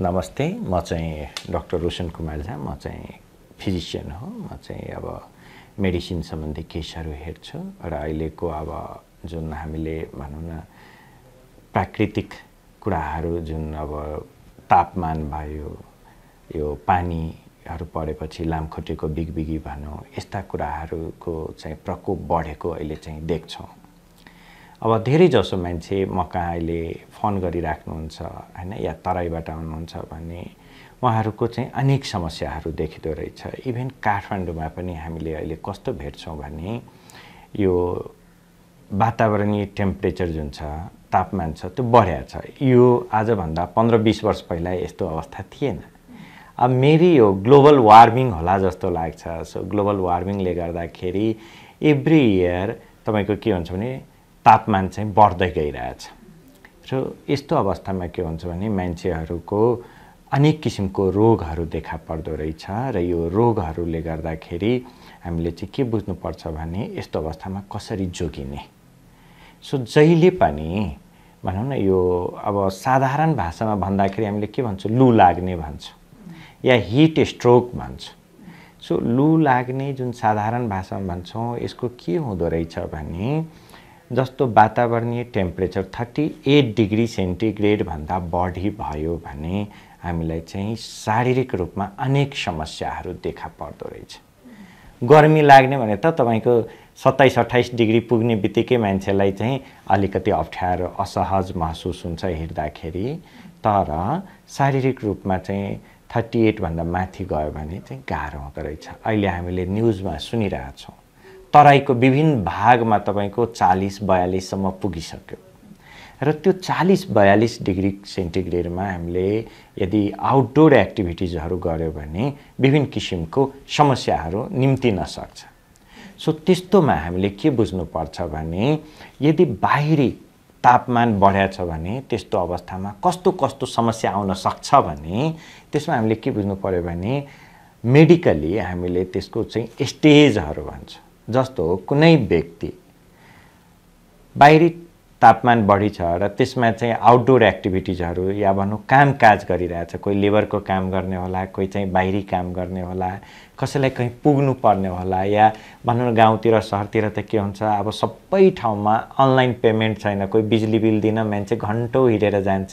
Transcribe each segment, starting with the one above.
नमस्ते म चाहिँ डक्टर रोशन कुमार झा म चाहिँ फिजिसियन हो म चाहिँ अब मेडिसिन सम्बन्धी केसहरू हेर्छु र अहिलेको अब जुन हामीले भनौँ न प्राकृतिक कुराहरू जुन अब तापमान भयो यो पानीहरू परेपछि लामखुट्टेको बिगबिगी भनौँ यस्ता कुराहरूको चाहिँ प्रकोप बढेको अहिले चाहिँ देख्छौँ अब धेरै जसो मान्छे म कहाँ अहिले फोन गरिराख्नुहुन्छ होइन या तराईबाट आउनुहुन्छ भने उहाँहरूको चाहिँ अनेक समस्याहरू देखिँदो रहेछ इभेन काठमाडौँमा पनि हामीले अहिले कस्तो भेट्छौँ भने यो वातावरणीय टेम्परेचर जुन छ तापमान छ त्यो बढ्या छ यो आजभन्दा पन्ध्र बिस वर्ष पहिला यस्तो अवस्था थिएन अब मेरी यो ग्लोबल वार्मिङ होला जस्तो लाग्छ सो ग्लोबल वार्मिङले गर्दाखेरि एभ्री इयर तपाईँको के हुन्छ भने तापमान चाहिँ बढ्दै गइरहेछ र यस्तो अवस्थामा के हुन्छ भने मान्छेहरूको अनेक किसिमको रोगहरू देखा पर्दो रहेछ र यो रोगहरूले गर्दाखेरि हामीले चाहिँ के बुझ्नुपर्छ भने यस्तो अवस्थामा कसरी जोगिने सो जहिले पनि भनौँ न यो अब साधारण भाषामा भन्दाखेरि हामीले के भन्छौँ लु लाग्ने भन्छौँ या हिट स्ट्रोक भन्छ सो लु लाग्ने जुन साधारण भाषामा भन्छौँ यसको के हुँदो रहेछ भने जस्तो वातावरणीय टेम्परेचर थर्टी एट डिग्री सेन्टिग्रेडभन्दा बढी भयो भने हामीलाई चाहिँ शारीरिक रूपमा अनेक समस्याहरू देखा पर्दो रहेछ गर्मी लाग्ने भने त तपाईँको सत्ताइस अट्ठाइस डिग्री पुग्ने बित्तिकै मान्छेलाई चाहिँ अलिकति अप्ठ्यारो असहज महसुस हुन्छ हेर्दाखेरि तर शारीरिक रूपमा चाहिँ थर्टी एटभन्दा माथि गयो भने चाहिँ गाह्रो हुँदो रहेछ अहिले हामीले न्युजमा सुनिरहेछौँ तराईको विभिन्न भागमा तपाईँको चालिस बयालिससम्म पुगिसक्यो र त्यो चालिस बयालिस डिग्री सेन्टिग्रेडमा हामीले यदि आउटडोर एक्टिभिटिजहरू गऱ्यो भने विभिन्न किसिमको समस्याहरू निम्तिन सक्छ सो त्यस्तोमा हामीले के बुझ्नुपर्छ भने यदि बाहिरी तापमान बढ्या छ भने त्यस्तो अवस्थामा कस्तो कस्तो समस्या आउन सक्छ भने त्यसमा हामीले के बुझ्नु पऱ्यो भने मेडिकली हामीले त्यसको चाहिँ स्टेजहरू भन्छ जस्तो कुनै व्यक्ति बाहिरी तापमान बढी छ र त्यसमा चाहिँ आउटडोर एक्टिभिटिजहरू या भनौँ कामकाज गरिरहेछ कोही लेबरको काम गर्ने होला कोही चाहिँ बाहिरी काम गर्ने होला कसैलाई कहीँ पुग्नु पर्ने होला या भनौँ न गाउँतिर सहरतिर त के हुन्छ अब सबै ठाउँमा अनलाइन पेमेन्ट छैन कोही बिजुली बिल दिन मान्छे घन्टौँ हिँडेर जान्छ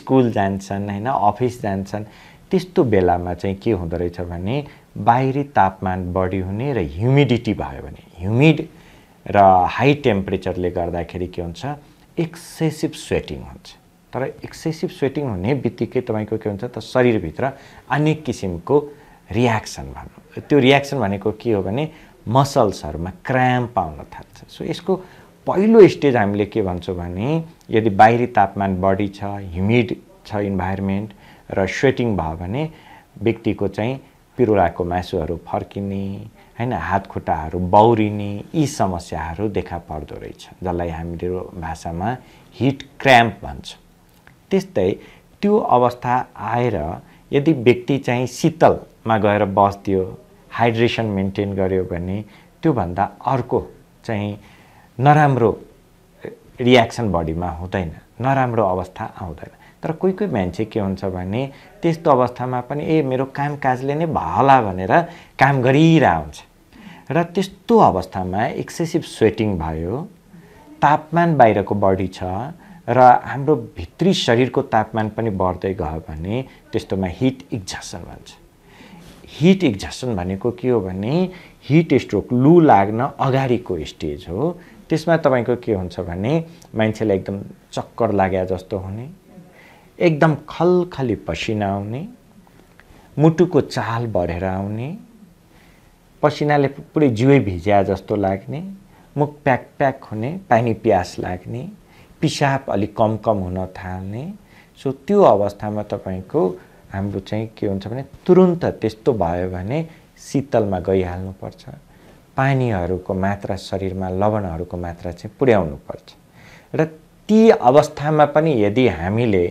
स्कुल जान्छन् होइन अफिस जान्छन् त्यस्तो बेलामा चाहिँ के हुँदो रहेछ भने बाहिरी तापमान बढी हुने र ह्युमिडिटी भयो भने ह्युमिड र हाई टेम्परेचरले गर्दाखेरि के हुन्छ एक्सेसिभ स्वेटिङ हुन्छ तर एक्सेसिभ स्वेटिङ हुने बित्तिकै तपाईँको के हुन्छ त शरीरभित्र अनेक किसिमको रियाक्सन भन्नु त्यो रियाक्सन भनेको के हो भने मसल्सहरूमा क्र्याम्प आउन थाल्छ सो यसको पहिलो स्टेज हामीले के भन्छौँ भने यदि बाहिरी तापमान बढी छ ह्युमिड छ इन्भाइरोमेन्ट र स्वेटिङ भयो भने व्यक्तिको चाहिँ पिरुलाको मासुहरू फर्किने होइन हात खुट्टाहरू बौरिने यी समस्याहरू देखा पर्दो रहेछ जसलाई हामीहरू भाषामा हिट क्र्याम्प भन्छ त्यस्तै त्यो अवस्था आएर यदि व्यक्ति चाहिँ शीतलमा गएर बस्दियो हाइड्रेसन मेन्टेन गर्यो भने त्योभन्दा अर्को चाहिँ नराम्रो रियाक्सन बडीमा हुँदैन नराम्रो अवस्था आउँदैन तर कोही कोही मान्छे के हुन्छ भने त्यस्तो अवस्थामा पनि ए मेरो कामकाजले नै भला भनेर काम गरिरह हुन्छ र त्यस्तो अवस्थामा एक्सेसिभ स्वेटिङ भयो तापमान बाहिरको बढी छ र हाम्रो भित्री शरीरको तापमान पनि बढ्दै गयो भने त्यस्तोमा हिट इक्जासन भन्छ हिट इक्जासन भनेको के हो भने हिट स्ट्रोक लु लाग्न अगाडिको स्टेज हो त्यसमा तपाईँको के हुन्छ भने मान्छेलाई एकदम चक्कर लाग्या जस्तो हुने एकदम खलखली पसिना आउने मुटुको चाल बढेर आउने पसिनाले पुरै जिउै भिज्या जस्तो लाग्ने मुख प्याक प्याक हुने पानी प्यास लाग्ने पिसाब अलिक कम कम हुन थाल्ने सो त्यो अवस्थामा तपाईँको हाम्रो चाहिँ के हुन्छ भने तुरुन्त त्यस्तो भयो भने शीतलमा गइहाल्नुपर्छ पानीहरूको मात्रा शरीरमा लवणहरूको मात्रा चाहिँ पुर्याउनुपर्छ र ती अवस्थामा पनि यदि हामीले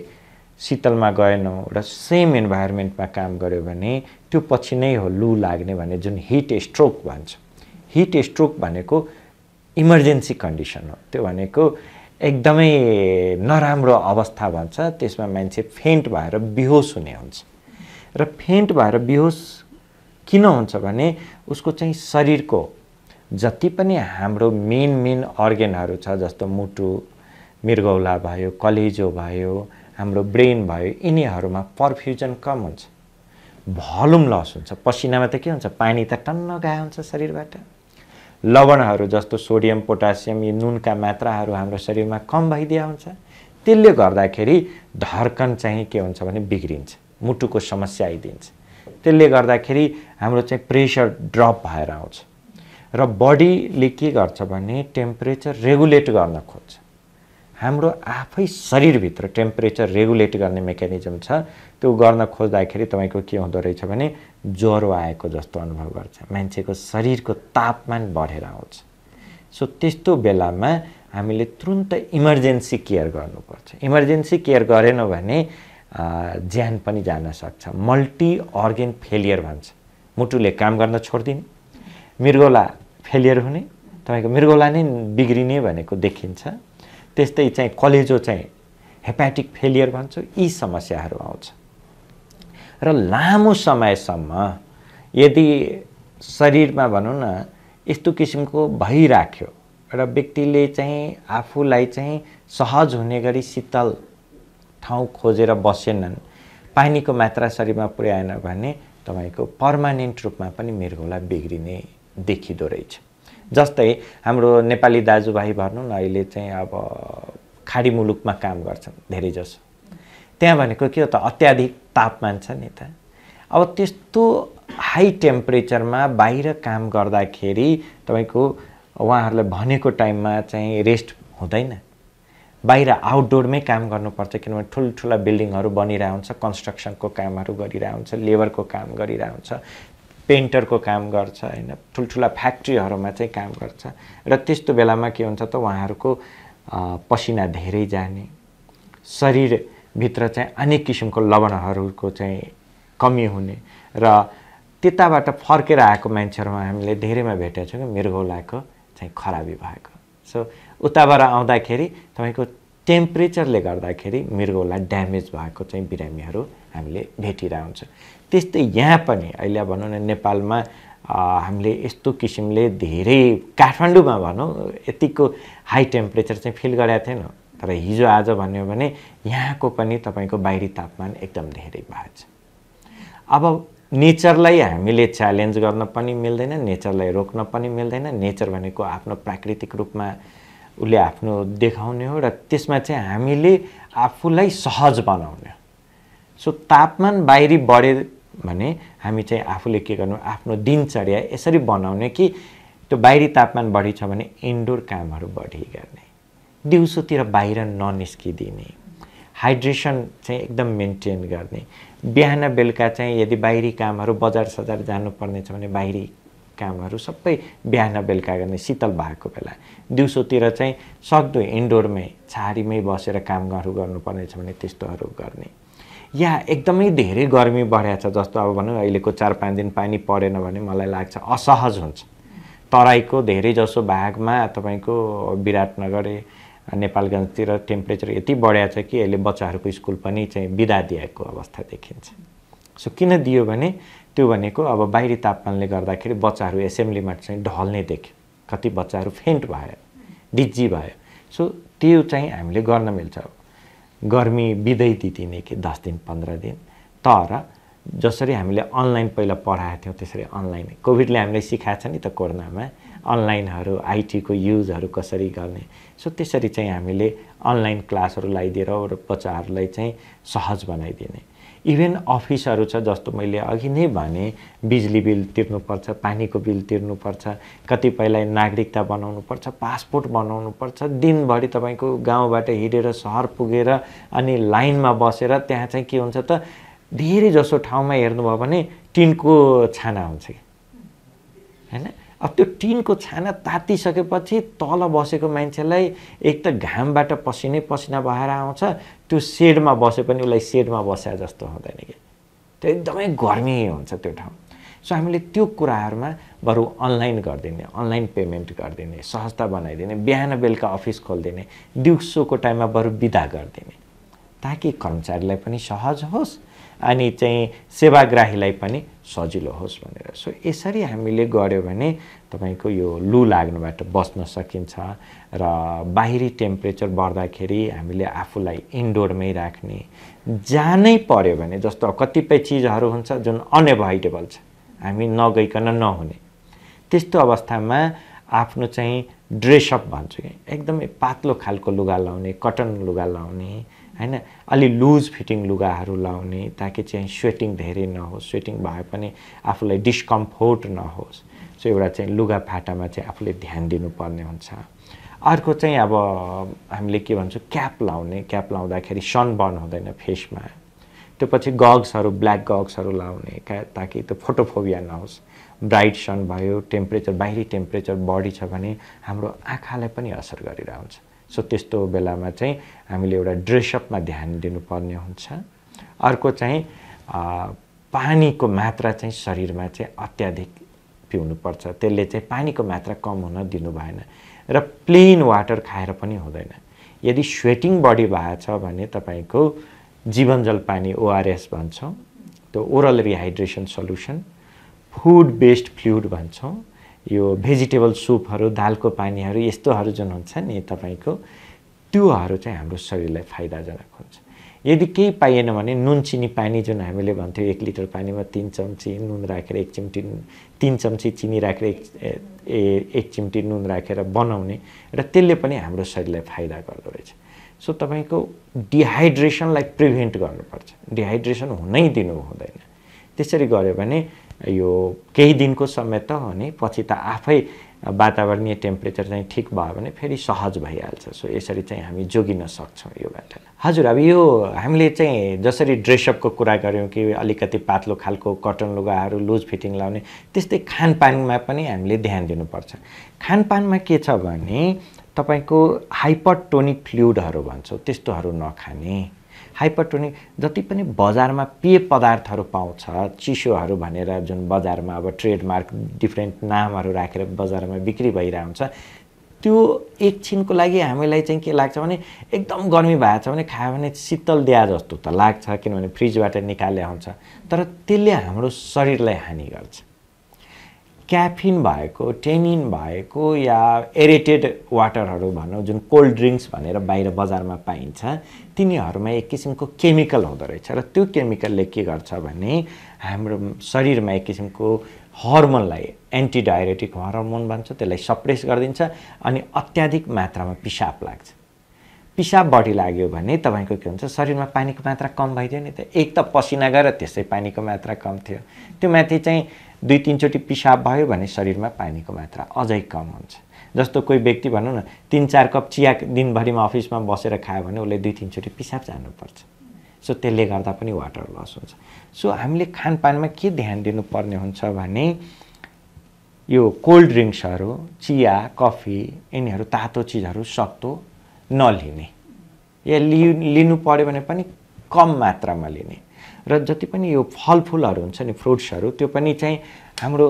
शीतलमा गएनौँ र सेम इन्भाइरोमेन्टमा काम गऱ्यो भने त्यो पछि नै हो लु लाग्ने भने जुन हिट स्ट्रोक भन्छ हिट स्ट्रोक भनेको इमर्जेन्सी कन्डिसन हो त्यो भनेको एकदमै नराम्रो अवस्था भन्छ त्यसमा मान्छे फेन्ट भएर बिहोस हुने हुन्छ र फेन्ट भएर बिहोस किन हुन्छ भने उसको चाहिँ शरीरको जति पनि हाम्रो मेन मेन अर्गेनहरू छ जस्तो मुटु मृगौला भयो कलेजो भयो हाम्रो ब्रेन भयो यिनीहरूमा पर्फ्युजन कम हुन्छ भल्युम लस हुन्छ पसिनामा त के हुन्छ पानी त टन्न गए हुन्छ शरीरबाट लवणहरू जस्तो सोडियम पोटासियम यी नुनका मात्राहरू हाम्रो शरीरमा कम भइदिया हुन्छ त्यसले गर्दाखेरि धर्कन चाहिँ के हुन्छ भने बिग्रिन्छ मुटुको समस्या आइदिन्छ त्यसले गर्दाखेरि हाम्रो चाहिँ प्रेसर ड्रप भएर आउँछ र बडीले के गर्छ भने टेम्परेचर रेगुलेट गर्न खोज्छ हाम्रो आफै शरीरभित्र टेम्परेचर रेगुलेट गर्ने मेकानिजम छ त्यो गर्न खोज्दाखेरि तपाईँको के हुँदो रहेछ भने ज्वरो आएको जस्तो अनुभव गर्छ मान्छेको शरीरको तापमान बढेर आउँछ सो त्यस्तो बेलामा हामीले तुरुन्त इमर्जेन्सी केयर गर्नुपर्छ इमर्जेन्सी केयर गरेनौँ भने ज्यान पनि जान सक्छ मल्टी अर्गेन फेलियर भन्छ मुटुले काम गर्न छोडिदिने मृगौला फेलियर हुने तपाईँको मृगौला नै बिग्रिने भनेको देखिन्छ त्यस्तै चाहिँ कलेजो चाहिँ हेपाटिक फेलियर भन्छ यी समस्याहरू आउँछ र लामो समयसम्म यदि शरीरमा भनौँ न यस्तो किसिमको भइराख्यो र व्यक्तिले चाहिँ आफूलाई चाहिँ सहज हुने गरी शीतल ठाउँ खोजेर बसेनन् पानीको मात्रा शरीरमा पुर्याएन भने तपाईँको पर्मानेन्ट रूपमा पनि मृगौला बिग्रिने देखिँदो रहेछ जस्तै हाम्रो नेपाली दाजुभाइ भनौँ न अहिले चाहिँ अब खाडी मुलुकमा काम गर्छन् धेरैजसो त्यहाँ भनेको के हो त अत्याधिक तापमान छ नि त अब त्यस्तो हाई टेम्परेचरमा बाहिर काम गर्दाखेरि तपाईँको उहाँहरूले भनेको टाइममा चाहिँ रेस्ट हुँदैन बाहिर आउटडोरमै काम गर्नुपर्छ किनभने ठुल्ठुला बिल्डिङहरू बनिरहेको हुन्छ कन्स्ट्रक्सनको कामहरू हुन्छ लेबरको काम हुन्छ पेन्टरको काम गर्छ होइन ठुल्ठुला फ्याक्ट्रीहरूमा चाहिँ काम गर्छ र त्यस्तो बेलामा के हुन्छ त उहाँहरूको पसिना धेरै जाने शरीरभित्र चाहिँ अनेक किसिमको लवणहरूको चाहिँ कमी हुने र त्यताबाट फर्केर आएको मान्छेहरूमा हामीले धेरैमा भेटेका छौँ मृगौलाको चाहिँ खराबी भएको सो उताबाट आउँदाखेरि तपाईँको टेम्परेचरले गर्दाखेरि मृगौला ड्यामेज भएको चाहिँ बिरामीहरू हामीले भेटिरहन्छ त्यस्तै यहाँ पनि अहिले भनौँ न नेपालमा हामीले यस्तो किसिमले धेरै काठमाडौँमा भनौँ यतिको हाई टेम्परेचर चाहिँ फिल गरेका थिएनौँ तर हिजो आज भन्यो भने यहाँको पनि तपाईँको बाहिरी तापमान एकदम धेरै भएको छ अब नेचरलाई हामीले च्यालेन्ज गर्न पनि मिल्दैन नेचरलाई रोक्न पनि मिल्दैन नेचर भनेको आफ्नो प्राकृतिक रूपमा उसले आफ्नो देखाउने हो र त्यसमा चाहिँ हामीले आफूलाई सहज बनाउने सो तापमान बाहिरी बढे भने हामी चाहिँ आफूले के गर्नु आफ्नो दिनचर्या यसरी बनाउने कि त्यो बाहिरी तापमान बढी छ भने इन्डोर कामहरू बढी गर्ने दिउँसोतिर बाहिर ननिस्किदिने हाइड्रेसन चाहिँ एकदम मेन्टेन गर्ने बिहान बेलुका चाहिँ यदि बाहिरी कामहरू बजार सजार जानुपर्ने छ भने बाहिरी कामहरू सबै बिहान बेलुका गर्ने शीतल भएको बेला दिउँसोतिर चाहिँ सक्दो इन्डोरमै छारीमै बसेर कामहरू गर्नुपर्ने छ भने त्यस्तोहरू गर्ने या एकदमै धेरै गर्मी बढेको छ जस्तो अब भनौँ अहिलेको चार पाँच दिन पानी परेन भने मलाई लाग्छ असहज हुन्छ तराईको धेरै जसो भागमा तपाईँको विराटनगर नेपालगञ्जतिर टेम्परेचर यति बढ्या छ कि अहिले बच्चाहरूको स्कुल पनि चाहिँ बिदा दिएको अवस्था देखिन्छ सो किन दियो भने त्यो भनेको अब बाहिरी तापमानले गर्दाखेरि बच्चाहरू एसेम्ब्लीमा चाहिँ ढल्ने देख्यो कति बच्चाहरू फेन्ट भयो डिजी भयो सो त्यो चाहिँ हामीले गर्न मिल्छ गर्मी बिदै तितिने कि दस दिन पन्ध्र दिन तर जसरी हामीले अनलाइन पहिला पढाएको थियौँ त्यसरी अनलाइन कोभिडले हामीलाई सिकाएको छ नि त कोरोनामा अनलाइनहरू आइटीको युजहरू कसरी गर्ने सो त्यसरी चाहिँ हामीले अनलाइन क्लासहरू लगाइदिएर र बच्चाहरूलाई चाहिँ सहज बनाइदिने इभेन अफिसहरू छ जस्तो मैले अघि नै भने बिजुली बिल तिर्नुपर्छ पानीको बिल तिर्नुपर्छ कतिपयलाई नागरिकता बनाउनुपर्छ पासपोर्ट बनाउनुपर्छ दिनभरि तपाईँको गाउँबाट हिँडेर सहर पुगेर अनि लाइनमा बसेर त्यहाँ चाहिँ के हुन्छ त धेरै जसो ठाउँमा हेर्नुभयो भने टिनको छाना हुन्छ कि होइन अब त्यो टिनको छाना तातिसकेपछि तल बसेको मान्छेलाई एक त घामबाट पसिनै पसिना भएर आउँछ त्यो सेडमा बसे पनि उसलाई सेडमा बसे जस्तो हुँदैन कि त्यो एकदमै गर्मी हुन्छ त्यो ठाउँ सो हामीले त्यो कुराहरूमा बरु अनलाइन गरिदिने अनलाइन पेमेन्ट गरिदिने सहजता बनाइदिने बिहान बेलुका अफिस खोलिदिने दिउँसोको टाइममा बरु बिदा गरिदिने ताकि कर्मचारीलाई पनि सहज होस् अनि चाहिँ सेवाग्राहीलाई पनि सजिलो होस् भनेर सो यसरी हामीले गऱ्यो भने तपाईँको यो लु लाग्नुबाट बस्न सकिन्छ र बाहिरी टेम्परेचर बढ्दाखेरि हामीले आफूलाई इन्डोरमै राख्ने जानै पर्यो भने जस्तो कतिपय चिजहरू हुन्छ जुन अनएभोइडेबल छ हामी नगइकन नहुने त्यस्तो अवस्थामा आफ्नो चाहिँ ड्रेसअप भन्छु एकदमै पातलो खालको लुगा लाउने कटन लुगा लाउने होइन अलि लुज फिटिङ लुगाहरू लाउने ताकि चाहिँ स्वेटिङ धेरै नहोस् स्वेटिङ भए पनि आफूलाई डिस्कम्फोर्ट नहोस् सो एउटा चाहिँ लुगा फाटामा चाहिँ आफूले ध्यान दिनुपर्ने हुन्छ अर्को चाहिँ अब हामीले के भन्छौँ क्याप लाउने क्याप लाउँदाखेरि सन बर्न हुँदैन फेसमा त्यो पछि गग्सहरू ब्ल्याक गग्सहरू लाउने का ताकि त्यो फोटोफोबिया नहोस् ब्राइट सन भयो टेम्परेचर बाहिरी टेम्परेचर बढी छ भने हाम्रो आँखालाई पनि असर गरिरहन्छ सो त्यस्तो बेलामा चाहिँ हामीले एउटा ड्रेसअपमा ध्यान दिनुपर्ने हुन्छ अर्को चाहिँ पानीको मात्रा चाहिँ शरीरमा चाहिँ अत्याधिक पिउनुपर्छ त्यसले चाहिँ पानीको मात्रा कम हुन दिनु भएन र प्लेन वाटर खाएर पनि हुँदैन यदि स्वेटिङ बडी भएको छ भने तपाईँको जल पानी ओआरएस भन्छौँ त्यो oral rehydration solution food based fluid भन्छौँ यो भेजिटेबल सुपहरू दालको पानीहरू यस्तोहरू जुन हुन्छ नि तपाईँको त्योहरू चाहिँ हाम्रो शरीरलाई फाइदाजनक हुन्छ यदि केही पाइएन भने नुन चिनी पानी जुन हामीले भन्थ्यौँ एक लिटर पानीमा तिन चम्ची नुन राखेर एक चिम्टी तिन चम्ची चिनी राखेर एक ए एक चिम्टी नुन राखेर बनाउने र त्यसले पनि हाम्रो शरीरलाई फाइदा गर्दो रहेछ सो तपाईँको डिहाइड्रेसनलाई प्रिभेन्ट गर्नुपर्छ डिहाइड्रेसन हुनै दिनु हुँदैन त्यसरी गऱ्यो भने यो केही दिनको समय त हो नि पछि त आफै वातावरणीय टेम्परेचर चाहिँ ठिक भयो भने फेरि सहज भइहाल्छ सो यसरी चाहिँ हामी जोगिन सक्छौँ योबाट हजुर अब यो हामीले चाहिँ जसरी ड्रेसअपको कुरा गऱ्यौँ कि अलिकति पातलो खालको कटन लुगाहरू लुज फिटिङ लाउने त्यस्तै खानपानमा पनि हामीले ध्यान दिनुपर्छ खानपानमा के छ भने तपाईँको हाइपरटोनिक फ्लुइडहरू भन्छौँ त्यस्तोहरू नखाने हाइपरटोनिक जति पनि बजारमा पेय पदार्थहरू पाउँछ चिसोहरू भनेर जुन बजारमा अब ट्रेडमार्क डिफ्रेन्ट नामहरू राखेर बजारमा बिक्री भइरहेको हुन्छ त्यो एकछिनको लागि हामीलाई चाहिँ के लाग्छ भने एकदम गर्मी भएको छ भने खायो भने शीतल दिया जस्तो त लाग्छ किनभने फ्रिजबाट निकाले हुन्छ तर त्यसले हाम्रो शरीरलाई हानि गर्छ क्याफिन भएको टेनिन भएको या एरेटेड वाटरहरू भनौँ जुन कोल्ड ड्रिङ्क्स भनेर बाहिर बजारमा पाइन्छ तिनीहरूमा एक किसिमको केमिकल हुँदो रहेछ र त्यो केमिकलले के गर्छ भने हाम्रो शरीरमा एक किसिमको हर्मोनलाई एन्टिडायरेटिक हर्मोन भन्छ त्यसलाई सप्रेस गरिदिन्छ अनि अत्याधिक मात्रामा पिसाब लाग्छ पिसाब बढी लाग्यो भने तपाईँको के हुन्छ शरीरमा पानीको मात्रा कम भइदियो नि त एक त पसिना गएर त्यसै पानीको मात्रा कम थियो त्यो माथि चाहिँ दुई तिनचोटि पिसाब भयो भने शरीरमा पानीको मात्रा अझै कम हुन्छ जस्तो कोही व्यक्ति भनौँ न तिन चार कप चिया दिनभरिमा अफिसमा बसेर खायो भने उसले दुई तिनचोटि पिसाब जानुपर्छ सो त्यसले गर्दा पनि वाटर लस हुन्छ सो हामीले खानपानमा के ध्यान दिनुपर्ने हुन्छ भने यो कोल्ड ड्रिङ्क्सहरू चिया कफी यिनीहरू तातो चिजहरू सक्दो नलिने या लि लिनु पऱ्यो भने पनि कम मात्रामा लिने र जति पनि यो फलफुलहरू हुन्छ नि फ्रुट्सहरू त्यो पनि चाहिँ हाम्रो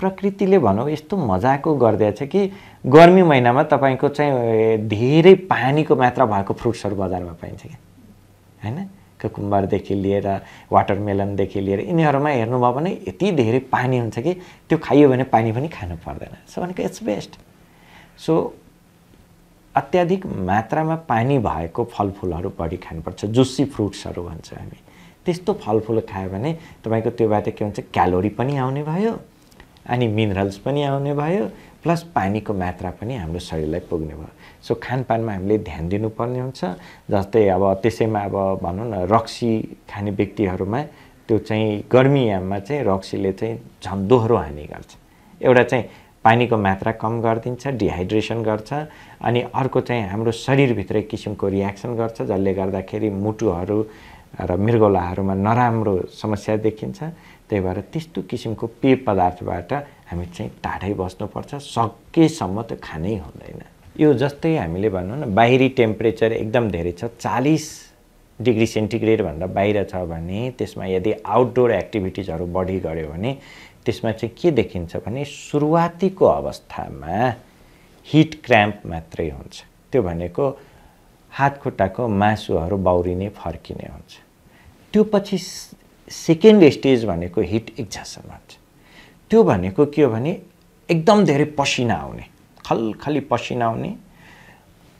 प्रकृतिले भनौँ यस्तो मजाको गरिदिएछ कि गर्मी महिनामा तपाईँको चाहिँ धेरै पानीको मात्रा भएको फ्रुट्सहरू बजारमा पाइन्छ क्या होइन कुकुम्बरदेखि लिएर वाटरमेलनदेखि लिएर यिनीहरूमा हेर्नुभयो भने यति धेरै पानी हुन्छ कि त्यो खाइयो भने पानी पनि खानु पर्दैन सो भनेको इट्स बेस्ट सो अत्याधिक मात्रामा पानी भएको फलफुलहरू बढी खानुपर्छ जुसी फ्रुट्सहरू भन्छ हामी त्यस्तो फलफुल खायो भने तपाईँको त्योबाट के हुन्छ क्यालोरी पनि आउने भयो अनि मिनरल्स पनि आउने भयो प्लस पानीको मात्रा पनि हाम्रो शरीरलाई पुग्ने भयो सो खानपानमा हामीले ध्यान दिनुपर्ने हुन्छ जस्तै अब त्यसैमा अब भनौँ न रक्सी खाने व्यक्तिहरूमा त्यो चाहिँ गर्मी गर्मीयाममा चाहिँ रक्सीले चाहिँ झन् दोहोरो हानि गर्छ एउटा चाहिँ पानीको मात्रा कम गरिदिन्छ डिहाइड्रेसन गर्छ अनि अर्को चाहिँ हाम्रो एक किसिमको रियाक्सन गर्छ जसले गर्दाखेरि मुटुहरू र मृगौलाहरूमा नराम्रो समस्या देखिन्छ त्यही भएर त्यस्तो किसिमको पेय पदार्थबाट हामी चाहिँ टाढै बस्नुपर्छ सकेसम्म त खानै हुँदैन यो जस्तै हामीले भनौँ न बाहिरी टेम्परेचर एकदम धेरै छ चालिस डिग्री सेन्टिग्रेडभन्दा बाहिर छ भने त्यसमा यदि आउटडोर एक्टिभिटिजहरू बढी गऱ्यो भने त्यसमा चाहिँ के देखिन्छ भने सुरुवातीको अवस्थामा हिट क्राम्प मात्रै हुन्छ त्यो भनेको हात खुट्टाको मासुहरू बाउरिने फर्किने हुन्छ त्यो पछि सेकेन्ड स्टेज भनेको हिट एक्जासन हुन्छ त्यो भनेको के हो भने एकदम धेरै पसिना आउने खलखली पसिना आउने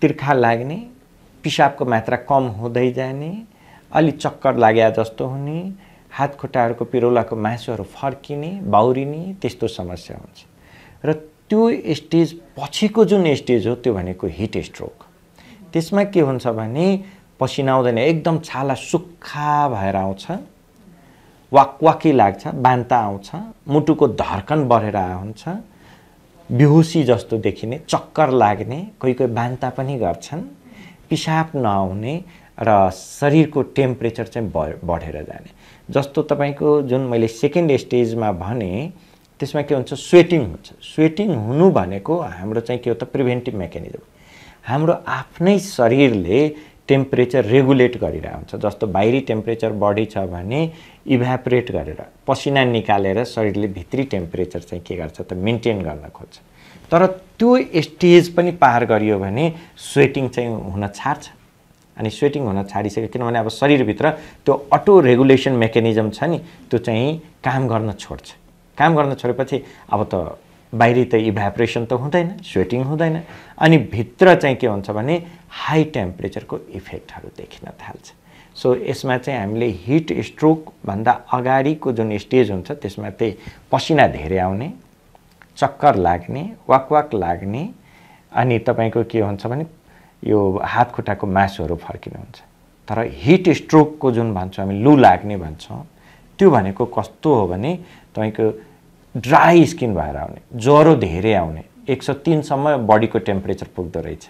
तिर्खा लाग्ने पिसाबको मात्रा कम हुँदै जाने अलि चक्कर लागे जस्तो हुने हात खुट्टाहरूको पिरोलाको मासुहरू फर्किने बाउरिने त्यस्तो समस्या हुन्छ र त्यो स्टेज पछिको जुन स्टेज हो त्यो भनेको हिट स्ट्रोक त्यसमा के हुन्छ भने पसिना आउँदैन एकदम छाला सुक्खा भएर आउँछ वाकवाकी लाग्छ बान्ता आउँछ मुटुको धर्कन बढेर आउँछ बेहोसी जस्तो देखिने चक्कर लाग्ने कोही कोही बान्ता पनि गर्छन् पिसाब नआउने र शरीरको टेम्परेचर चाहिँ बढेर जाने जस्तो तपाईँको जुन मैले सेकेन्ड स्टेजमा भने त्यसमा के हुन्छ स्वेटिङ हुन्छ स्वेटिङ हुनु भनेको हाम्रो चाहिँ के हो त प्रिभेन्टिभ मेकानिजम हाम्रो आफ्नै शरीरले टेम्परेचर रेगुलेट गरिरहेको हुन्छ जस्तो बाहिरी टेम्परेचर बढी छ भने इभ्यापरेट गरेर पसिना निकालेर शरीरले भित्री टेम्परेचर चाहिँ के गर्छ त मेन्टेन गर्न खोज्छ तर त्यो स्टेज पनि पार गरियो भने स्वेटिङ चाहिँ हुन छाड्छ अनि स्वेटिङ हुन छाडिसक्यो किनभने अब शरीरभित्र त्यो अटो रेगुलेसन मेकानिजम छ नि त्यो चाहिँ काम गर्न छोड्छ काम गर्न छोडेपछि अब त बाहिरी त इभ्याप्रेसन त हुँदैन स्वेटिङ हुँदैन अनि भित्र चाहिँ के हुन्छ भने हाई टेम्परेचरको इफेक्टहरू देखिन थाल्छ सो यसमा चाहिँ हामीले हिट स्ट्रोकभन्दा अगाडिको जुन स्टेज हुन्छ त्यसमा चाहिँ पसिना धेरै आउने चक्कर लाग्ने वाक वाक लाग्ने अनि तपाईँको के हुन्छ भने यो हात खुट्टाको मासुहरू फर्किने हुन्छ तर हिट स्ट्रोकको जुन भन्छौँ हामी लु लाग्ने भन्छौँ त्यो भनेको कस्तो हो भने तपाईँको ड्राई स्किन भएर आउने ज्वरो धेरै आउने एक सौ तिनसम्म बडीको टेम्परेचर पुग्दो रहेछ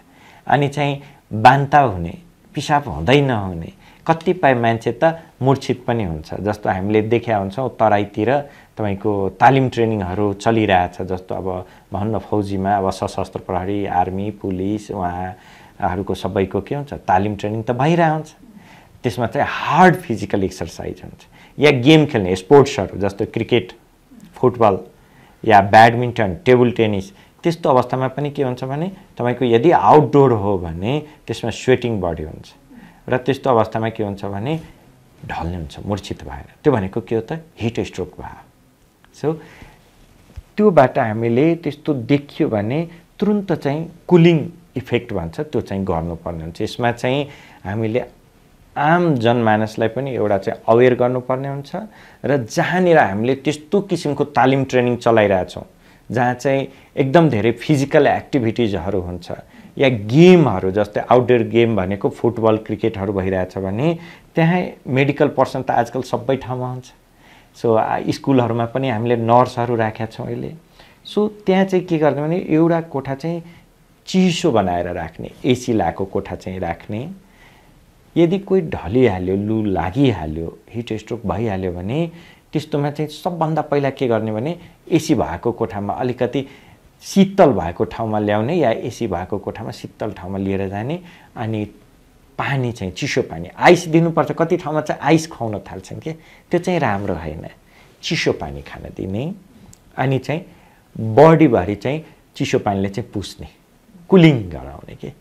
अनि चाहिँ बान्ता हुने पिसाब हुँदै नहुने कतिपय मान्छे त मूर्छित पनि हुन्छ जस्तो हामीले देखा हुन्छौँ तराईतिर तपाईँको तालिम ट्रेनिङहरू चलिरहेछ जस्तो अब भन्न फौजीमा अब सशस्त्र प्रहरी आर्मी पुलिस उहाँ हरूको सबैको के हुन्छ तालिम ट्रेनिङ त भइरहेको हुन्छ त्यसमा चाहिँ हार्ड फिजिकल एक्सर्साइज हुन्छ या गेम खेल्ने स्पोर्ट्सहरू जस्तो क्रिकेट फुटबल या ब्याडमिन्टन टेबल टेनिस त्यस्तो अवस्थामा पनि के हुन्छ भने तपाईँको यदि आउटडोर हो भने त्यसमा स्वेटिङ बडी हुन्छ र त्यस्तो अवस्थामा के हुन्छ भने ढल्ने हुन्छ मूर्छित भएर त्यो भनेको के हो त हिट स्ट्रोक भयो सो त्योबाट हामीले त्यस्तो देखियो भने तुरुन्त चाहिँ कुलिङ इफेक्ट भन्छ त्यो चाहिँ गर्नुपर्ने हुन्छ यसमा चाहिँ हामीले आम जनमानसलाई पनि एउटा चाहिँ अवेर गर्नुपर्ने हुन्छ र जहाँनिर हामीले त्यस्तो किसिमको तालिम ट्रेनिङ चलाइरहेछौँ जहाँ चाहिँ एकदम धेरै फिजिकल एक्टिभिटिजहरू हुन्छ या गेमहरू जस्तै आउटडोर गेम भनेको फुटबल क्रिकेटहरू भइरहेछ भने त्यहाँ मेडिकल पर्सन त आजकल सबै ठाउँमा हुन्छ सो स्कुलहरूमा पनि हामीले नर्सहरू राखेका छौँ अहिले सो त्यहाँ चाहिँ के गर्ने भने एउटा कोठा चाहिँ चिसो बनाएर राख्ने एसी लगाएको कोठा चाहिँ राख्ने यदि कोही ढलिहाल्यो लु लागिहाल्यो हिट स्ट्रोक भइहाल्यो भने त्यस्तोमा चाहिँ सबभन्दा पहिला के गर्ने भने एसी भएको कोठामा अलिकति शीतल भएको ठाउँमा ल्याउने या एसी भएको कोठामा शीतल ठाउँमा लिएर जाने अनि पानी चाहिँ चिसो पानी आइस दिनुपर्छ कति ठाउँमा चाहिँ आइस खुवाउन थाल्छन् कि त्यो चाहिँ राम्रो होइन चिसो पानी खान दिने अनि चाहिँ बडीभरि चाहिँ चिसो पानीले चाहिँ पुस्ने कुलिङ गराउने कि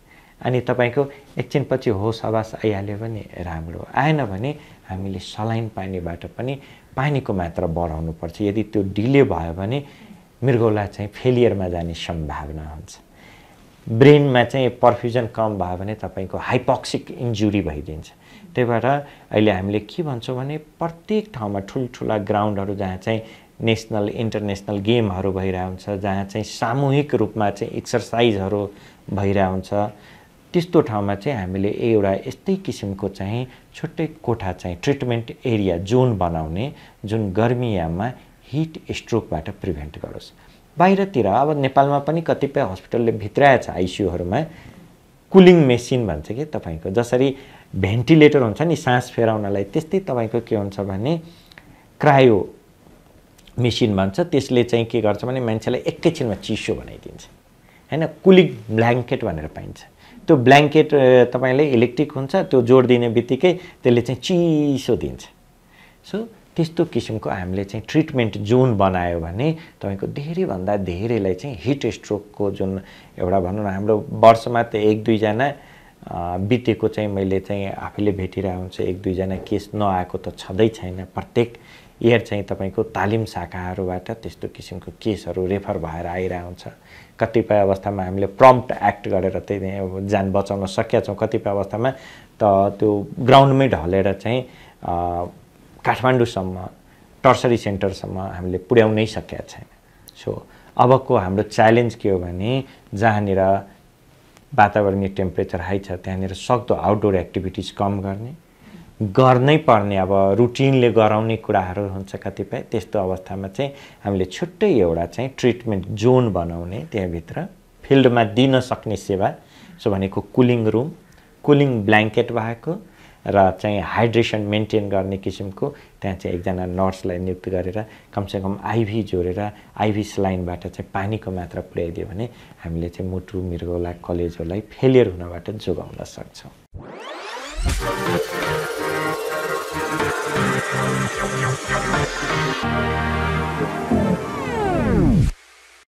अनि तपाईँको एकछिनपछि होस आवास आइहाल्यो भने राम्रो आएन भने हामीले सलाइन पानीबाट पनि पानीको मात्रा बढाउनु पर्छ यदि त्यो डिले भयो भने मृगौला चाहिँ फेलियरमा जाने सम्भावना हुन्छ ब्रेनमा चाहिँ पर्फ्युजन कम भयो भने तपाईँको हाइपोक्सिक इन्जुरी भइदिन्छ त्यही भएर अहिले हामीले के भन्छौँ भने प्रत्येक ठाउँमा ठुल्ठुला ग्राउन्डहरू जहाँ चाहिँ नेसनल इन्टरनेसनल गेमहरू भइरहेको हुन्छ जहाँ चाहिँ सामूहिक रूपमा चाहिँ एक्सर्साइजहरू भइरहेको हुन्छ त्यस्तो ठाउँमा चाहिँ हामीले एउटा यस्तै किसिमको चाहिँ छुट्टै कोठा चाहिँ ट्रिटमेन्ट एरिया जोन बनाउने जुन गर्मीयाममा हिट स्ट्रोकबाट प्रिभेन्ट गरोस् बाहिरतिर अब नेपालमा पनि कतिपय हस्पिटलले भित्राएछ आइसियुहरूमा कुलिङ मेसिन भन्छ कि तपाईँको जसरी भेन्टिलेटर हुन्छ नि सास फेराउनलाई त्यस्तै तपाईँको के हुन्छ भने क्रायो मेसिन भन्छ त्यसले चाहिँ के गर्छ भने मान्छेलाई एकैछिनमा चिसो बनाइदिन्छ होइन कुलिङ ब्ल्याङ्केट भनेर पाइन्छ त्यो ब्ल्याङ्केट तपाईँले इलेक्ट्रिक हुन्छ त्यो जोड दिने बित्तिकै त्यसले चाहिँ चिसो दिन्छ सो त्यस्तो किसिमको हामीले चाहिँ ट्रिटमेन्ट जोन बनायो भने तपाईँको धेरैभन्दा धेरैलाई चाहिँ हिट स्ट्रोकको जुन एउटा भनौँ न हाम्रो वर्षमा त एक दुईजना बितेको चाहिँ मैले चाहिँ आफैले भेटिरहेको हुन्छ एक दुईजना केस नआएको त छँदै छैन प्रत्येक एयर चाहिँ तपाईँको तालिम शाखाहरूबाट त्यस्तो किसिमको केसहरू रेफर भएर आइरहेको हुन्छ कतिपय अवस्थामा हामीले प्रम्प्ट एक्ट गरेर त्यही ज्यान बचाउन सकेका छौँ कतिपय अवस्थामा त त्यो ग्राउन्डमै ढलेर चाहिँ काठमाडौँसम्म टर्सरी सेन्टरसम्म हामीले पुर्याउनै सकेका छैन सो अबको हाम्रो च्यालेन्ज के हो भने जहाँनिर वातावरणीय टेम्परेचर हाई छ त्यहाँनिर सक्दो आउटडोर एक्टिभिटिज कम गर्ने गर्नै पर्ने अब रुटिनले गराउने कुराहरू हुन्छ कतिपय त्यस्तो अवस्थामा चाहिँ हामीले छुट्टै एउटा चाहिँ ट्रिटमेन्ट जोन बनाउने त्यहाँभित्र फिल्डमा दिन सक्ने सेवा सो भनेको कुलिङ रुम कुलिङ ब्ल्याङ्केट भएको र चाहिँ हाइड्रेसन मेन्टेन गर्ने किसिमको त्यहाँ चाहिँ एकजना नर्सलाई नियुक्त गरेर कमसेकम आइभी जोडेर आइभी स्लाइनबाट चाहिँ पानीको मात्रा पुर्याइदियो भने हामीले चाहिँ मुटु मृगौला कलेजोलाई फेलियर हुनबाट जोगाउन सक्छौँ Thank you.